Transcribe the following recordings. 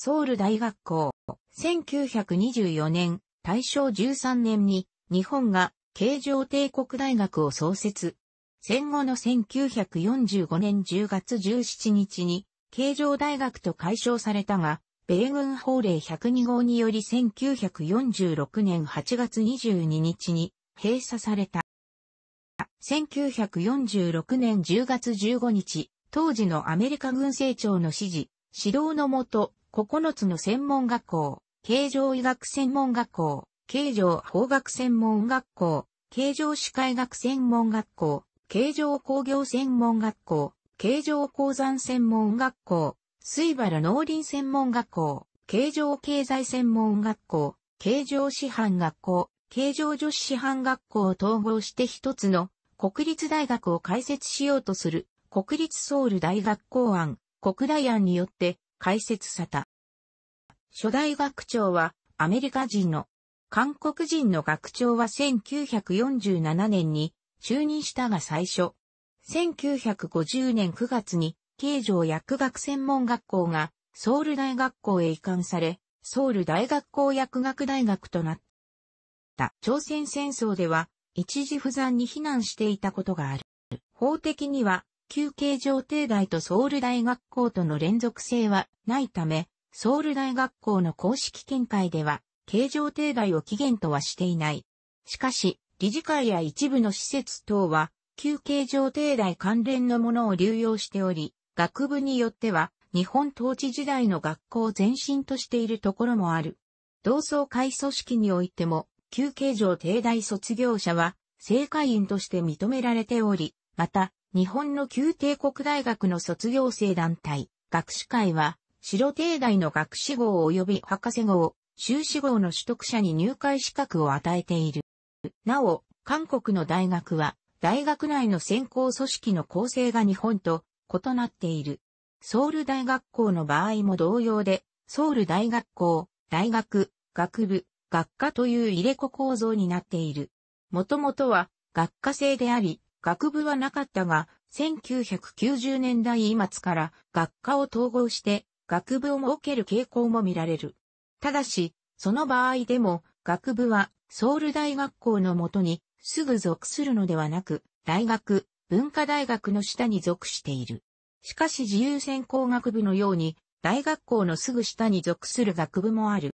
ソウル大学校。1924年、大正13年に日本が京城帝国大学を創設。戦後の1945年10月17日に京城大学と解消されたが、米軍法令102号により1946年8月22日に閉鎖された。1946年10月15日、当時のアメリカ軍政庁の指示、指導のもと、9つの専門学校、形状医学専門学校、形状法学専門学校、形状歯科医学専門学校、形状工業専門学校、形状鉱山専門学校、水原農林専門学校、形状経済専門学校、形状師範学校、形状女子師範学校を統合して一つの国立大学を開設しようとする国立ソウル大学校案、国大案によって解説さた。初代学長はアメリカ人の、韓国人の学長は1947年に就任したが最初、1950年9月に、慶城薬学専門学校がソウル大学校へ移管され、ソウル大学校薬学大学となった。朝鮮戦争では一時不在に避難していたことがある。法的には休憩場帝大とソウル大学校との連続性はないため、ソウル大学校の公式見解では、形状帝大を起源とはしていない。しかし、理事会や一部の施設等は、旧形状帝大関連のものを流用しており、学部によっては、日本統治時代の学校前身としているところもある。同窓会組織においても、旧形状帝大卒業者は、正会員として認められており、また、日本の旧帝国大学の卒業生団体、学士会は、白帝大の学士号及び博士号、修士号の取得者に入会資格を与えている。なお、韓国の大学は、大学内の専攻組織の構成が日本と異なっている。ソウル大学校の場合も同様で、ソウル大学校、大学、学部、学科という入れ子構造になっている。もともとは学科制であり、学部はなかったが、1990年代末から学科を統合して学部を設ける傾向も見られる。ただし、その場合でも学部はソウル大学校のもとにすぐ属するのではなく、大学、文化大学の下に属している。しかし自由専攻学部のように大学校のすぐ下に属する学部もある。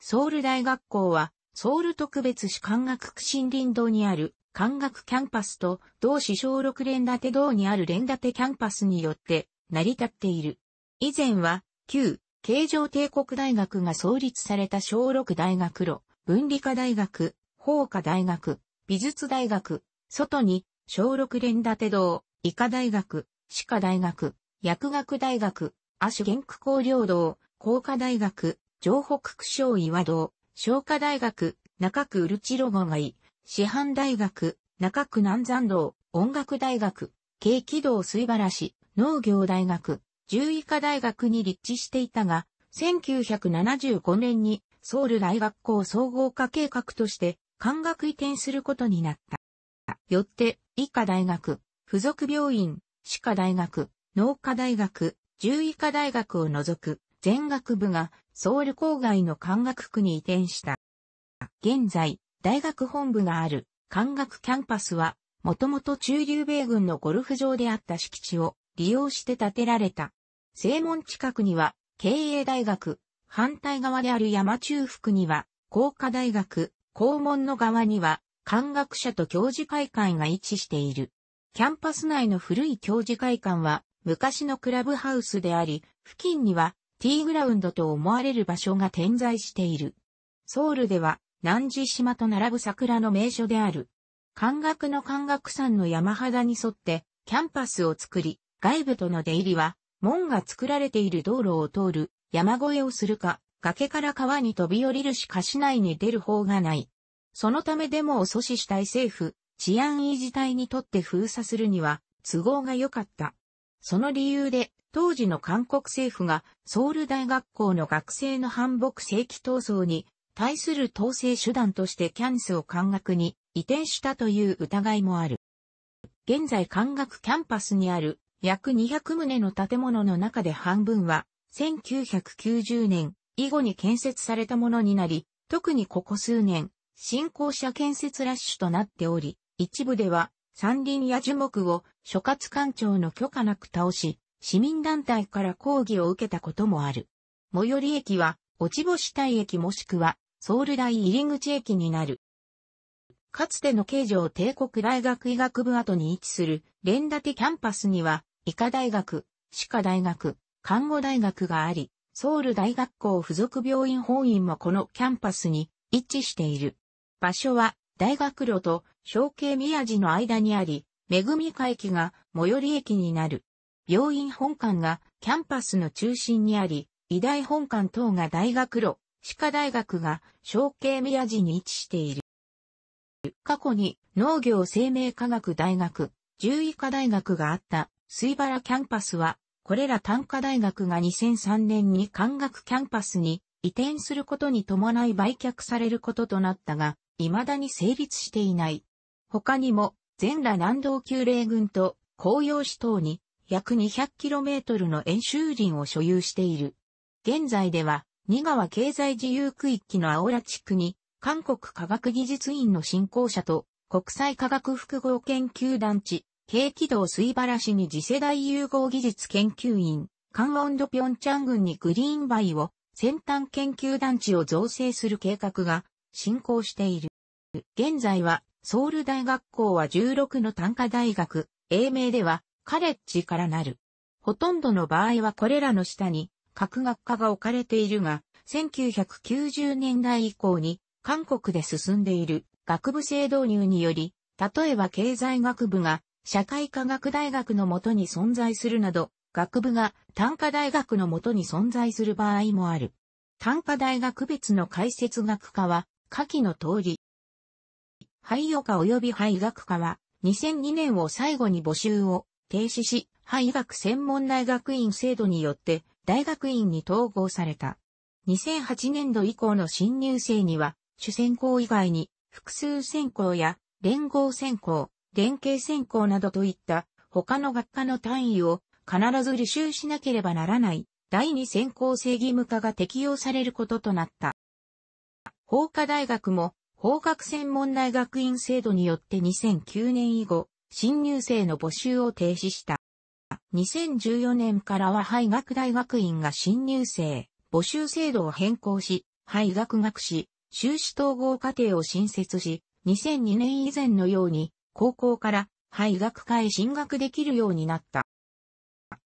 ソウル大学校はソウル特別士官学区森林堂にある関学キャンパスと同市小6連立道にある連立キャンパスによって成り立っている。以前は、旧、京城帝国大学が創立された小6大学路、文理科大学、法科大学、美術大学、外に、小6連立道、医科大学、歯科大学、薬学大学、亜種元区工領道、工科大学、城北区省岩道、商科大学、中区ウルチロゴがい、師範大学、中区南山道、音楽大学、軽気道水原市、農業大学、獣医科大学に立地していたが、1975年にソウル大学校総合化計画として官学移転することになった。よって、医科大学、附属病院、歯科大学、農科大学、獣医科大学を除く全学部がソウル郊外の官学区に移転した。現在、大学本部がある関学キャンパスは、もともと中流米軍のゴルフ場であった敷地を利用して建てられた。正門近くには、経営大学、反対側である山中腹には、工科大学、校門の側には、関学者と教授会館が位置している。キャンパス内の古い教授会館は、昔のクラブハウスであり、付近には、ティーグラウンドと思われる場所が点在している。ソウルでは、南寺島と並ぶ桜の名所である。関学の関学山の山肌に沿ってキャンパスを作り、外部との出入りは門が作られている道路を通る、山越えをするか、崖から川に飛び降りるしか市内に出る方がない。そのためデモを阻止したい政府、治安維持隊にとって封鎖するには都合が良かった。その理由で、当時の韓国政府がソウル大学校の学生の反目正規闘争に対する統制手段としてキャンスを管学に移転したという疑いもある。現在管学キャンパスにある約200棟の建物の中で半分は1990年以後に建設されたものになり、特にここ数年、新校舎建設ラッシュとなっており、一部では山林や樹木を諸葛官庁の許可なく倒し、市民団体から抗議を受けたこともある。最寄り駅は、落ち星体駅もしくは、ソウル大入口駅になる。かつての京城帝国大学医学部跡に位置する連立キャンパスには、医科大学、歯科大学、看護大学があり、ソウル大学校附属病院本院もこのキャンパスに位置している。場所は大学路と小慶宮寺の間にあり、恵み会駅が最寄り駅になる。病院本館がキャンパスの中心にあり、医大本館等が大学路、歯科大学が小慶宮寺に位置している。過去に農業生命科学大学、獣医科大学があった水原キャンパスは、これら単科大学が2003年に官学キャンパスに移転することに伴い売却されることとなったが、未だに成立していない。他にも、全羅南道級霊群と紅葉市等に約 200km の演習林を所有している。現在では、二川経済自由区域の青浦地区に、韓国科学技術院の振興者と、国際科学複合研究団地、軽軌道水原市に次世代融合技術研究院、関温度ャン郡にグリーンバイを先端研究団地を造成する計画が進行している。現在はソウル大学校は16の単科大学、英名ではカレッジからなる。ほとんどの場合はこれらの下に核学科が置かれているが、1990年代以降に韓国で進んでいる学部制導入により、例えば経済学部が社会科学大学のもとに存在するなど、学部が単科大学のもとに存在する場合もある。単科大学別の解説学科は、下記の通り。廃予科及び廃学科は、2002年を最後に募集を停止し、廃学専門大学院制度によって大学院に統合された。2008年度以降の新入生には、主選考以外に、複数選考や、連合選考、連携選考などといった他の学科の単位を必ず履修しなければならない第二選考制義務化が適用されることとなった。法科大学も法学専門大学院制度によって2009年以後、新入生の募集を停止した。2014年からは廃学大学院が新入生、募集制度を変更し、廃学学士、修士統合課程を新設し、2002年以前のように、高校から廃学科へ進学できるようになった。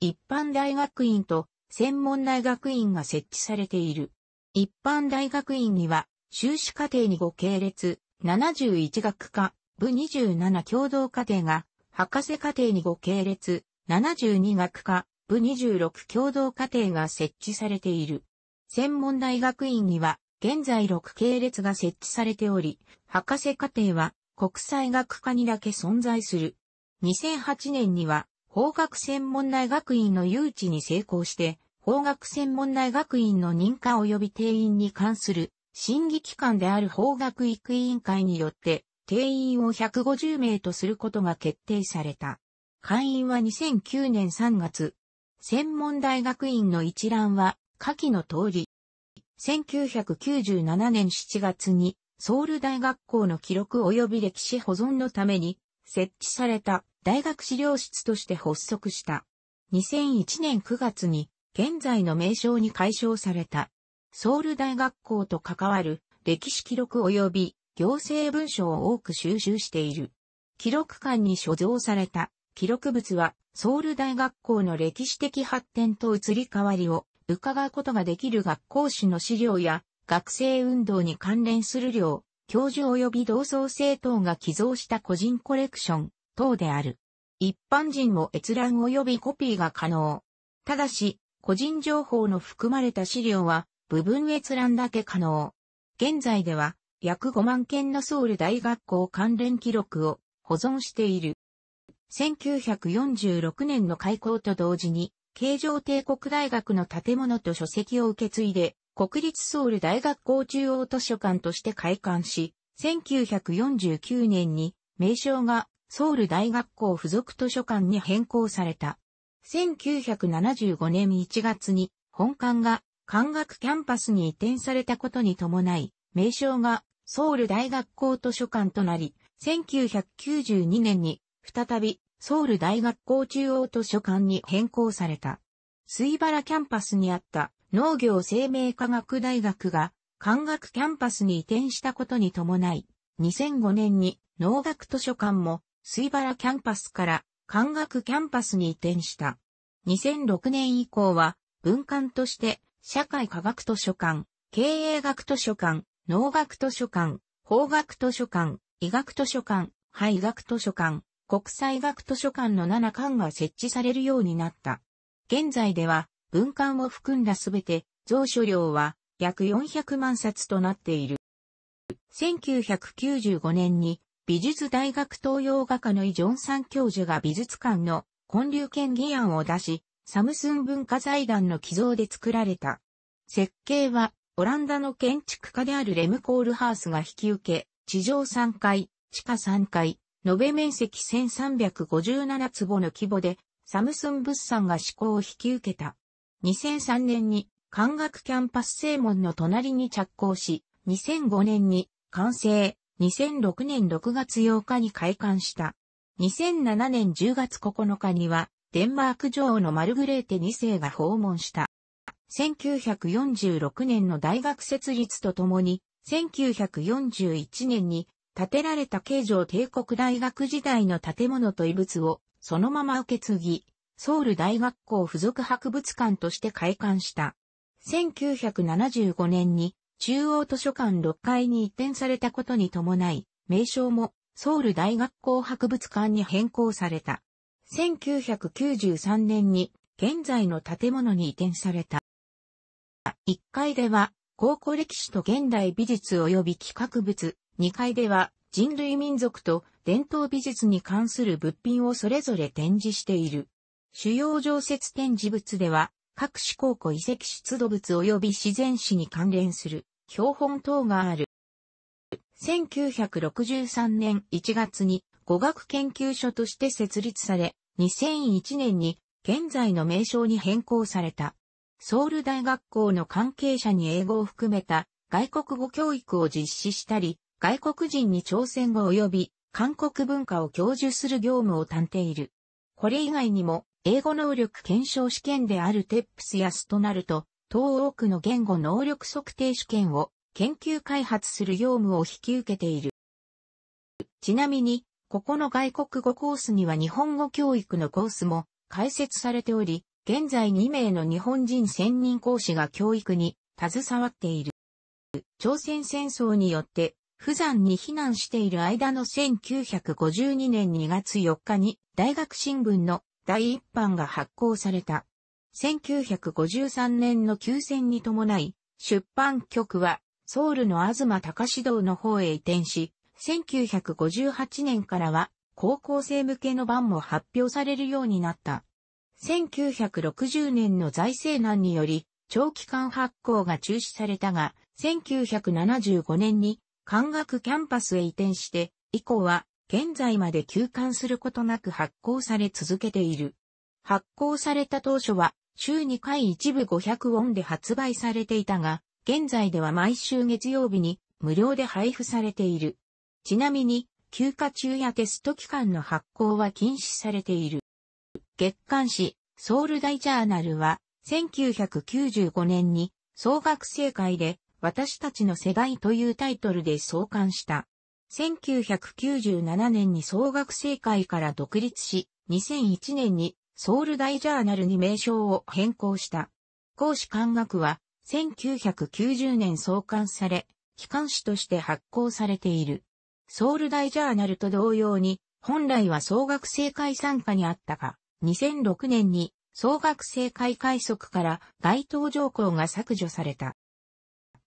一般大学院と専門大学院が設置されている。一般大学院には、修士課程に5系列、71学科、部27共同課程が、博士課程に5系列、72学科、部26共同課程が設置されている。専門大学院には、現在6系列が設置されており、博士課程は国際学科にだけ存在する。2008年には、法学専門大学院の誘致に成功して、法学専門大学院の認可及び定員に関する審議機関である法学育委員会によって定員を150名とすることが決定された。会員は2009年3月。専門大学院の一覧は、下記の通り。1997年7月に、ソウル大学校の記録及び歴史保存のために、設置された大学資料室として発足した。2001年9月に、現在の名称に解消された。ソウル大学校と関わる歴史記録及び行政文書を多く収集している。記録館に所蔵された記録物はソウル大学校の歴史的発展と移り変わりを伺うことができる学校史の資料や学生運動に関連する量、教授及び同窓生等が寄贈した個人コレクション等である。一般人も閲覧及びコピーが可能。ただし、個人情報の含まれた資料は部分閲覧だけ可能。現在では約5万件のソウル大学校関連記録を保存している。1946年の開校と同時に、京城帝国大学の建物と書籍を受け継いで、国立ソウル大学校中央図書館として開館し、1949年に名称がソウル大学校附属図書館に変更された。1975年1月に本館が漢学キャンパスに移転されたことに伴い、名称がソウル大学校図書館となり、1992年に再び、ソウル大学校中央図書館に変更された。水原キャンパスにあった農業生命科学大学が、漢学キャンパスに移転したことに伴い、2005年に農学図書館も水原キャンパスから漢学キャンパスに移転した。2006年以降は文館として社会科学図書館、経営学図書館、農学図書館、法学図書館、医学図書館、廃学図書館、国際学図書館の7館が設置されるようになった。現在では、文館を含んだすべて、蔵書量は約400万冊となっている。1995年に美術大学東洋画家のイ・ジョンさん教授が美術館の建立権議案を出し、サムスン文化財団の寄贈で作られた。設計はオランダの建築家であるレム・コールハースが引き受け、地上3階、地下3階、延べ面積1357坪の規模で、サムスン物産が施行を引き受けた。2003年に、関学キャンパス正門の隣に着工し、2005年に完成、2006年6月8日に開館した。2007年10月9日には、デンマーク女王のマルグレーテ2世が訪問した。1946年の大学設立とともに、1941年に建てられた京城帝国大学時代の建物と遺物をそのまま受け継ぎ、ソウル大学校附属博物館として開館した。1975年に中央図書館6階に移転されたことに伴い、名称もソウル大学校博物館に変更された。1993年に現在の建物に移転された。1階では高校歴史と現代美術及び企画物、2階では人類民族と伝統美術に関する物品をそれぞれ展示している。主要常設展示物では、各種考古遺跡出土物及び自然史に関連する標本等がある。1963年1月に語学研究所として設立され、2001年に現在の名称に変更された。ソウル大学校の関係者に英語を含めた外国語教育を実施したり、外国人に朝鮮語及び韓国文化を教授する業務を担っている。これ以外にも、英語能力検証試験であるテップスやスとなると、東欧区の言語能力測定試験を研究開発する業務を引き受けている。ちなみに、ここの外国語コースには日本語教育のコースも開設されており、現在2名の日本人専任講師が教育に携わっている。朝鮮戦争によって普山に避難している間の1952年2月4日に大学新聞の第一版が発行された。1953年の休戦に伴い、出版局はソウルの東隆堂の方へ移転し、1958年からは高校生向けの版も発表されるようになった。1960年の財政難により長期間発行が中止されたが、1975年に関学キャンパスへ移転して、以降は現在まで休館することなく発行され続けている。発行された当初は週2回一部500ウォンで発売されていたが、現在では毎週月曜日に無料で配布されている。ちなみに、休暇中やテスト期間の発行は禁止されている。月刊誌、ソウル大ジャーナルは、1995年に総学生会で私たちの世代というタイトルで創刊した。1997年に総学生会から独立し、2001年にソウル大ジャーナルに名称を変更した。講師官学は1990年創刊され、機関誌として発行されている。ソウル大ジャーナルと同様に、本来は総学生会参加にあったが、2006年に総学生会改則から該当条項が削除された。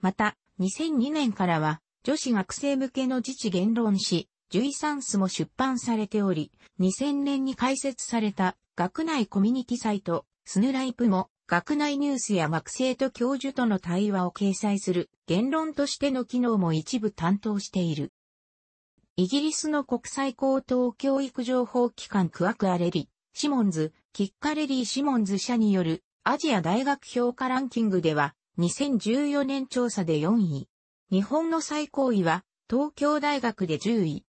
また、2002年からは、女子学生向けの自治言論誌、サンスも出版されており、2000年に開設された学内コミュニティサイト、スヌライプも、学内ニュースや学生と教授との対話を掲載する言論としての機能も一部担当している。イギリスの国際高等教育情報機関クアクアレリ、シモンズ、キッカレリー・シモンズ社によるアジア大学評価ランキングでは2014年調査で4位。日本の最高位は東京大学で10位。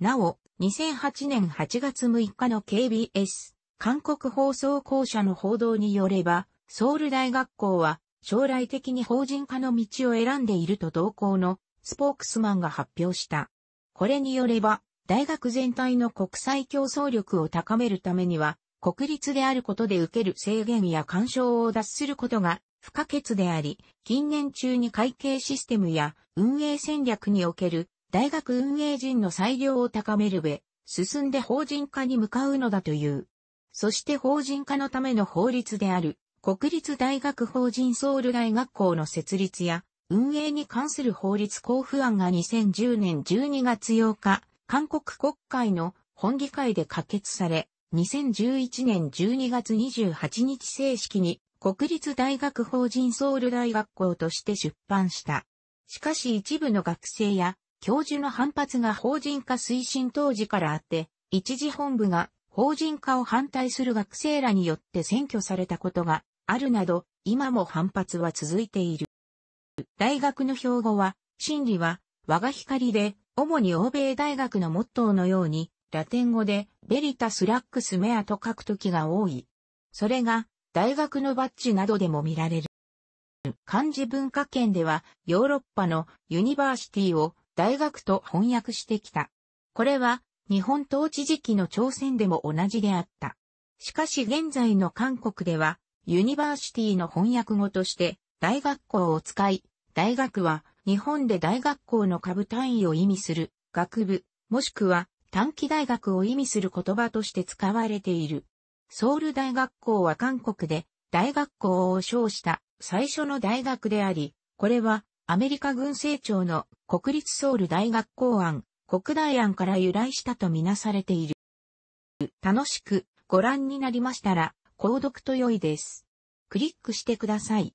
なお、2008年8月6日の KBS、韓国放送公社の報道によれば、ソウル大学校は将来的に法人化の道を選んでいると同校のスポークスマンが発表した。これによれば、大学全体の国際競争力を高めるためには、国立であることで受ける制限や干渉を脱することが不可欠であり、近年中に会計システムや運営戦略における大学運営陣の裁量を高めるべ、進んで法人化に向かうのだという。そして法人化のための法律である、国立大学法人ソウル大学校の設立や、運営に関する法律交付案が2010年12月8日、韓国国会の本議会で可決され、2011年12月28日正式に国立大学法人ソウル大学校として出版した。しかし一部の学生や教授の反発が法人化推進当時からあって、一時本部が法人化を反対する学生らによって占拠されたことがあるなど、今も反発は続いている。大学の標語は、真理は、我が光で、主に欧米大学のモットーのように、ラテン語で、ベリタスラックスメアと書くときが多い。それが、大学のバッジなどでも見られる。漢字文化圏ではヨーロッパのユニバーシティを大学と翻訳してきた。これは日本統治時期の朝鮮でも同じであった。しかし現在の韓国ではユニバーシティの翻訳語として大学校を使い、大学は日本で大学校の下部単位を意味する学部、もしくは短期大学を意味する言葉として使われている。ソウル大学校は韓国で大学校を称した最初の大学であり、これはアメリカ軍政庁の国立ソウル大学校案、国大案から由来したとみなされている。楽しくご覧になりましたら、購読と良いです。クリックしてください。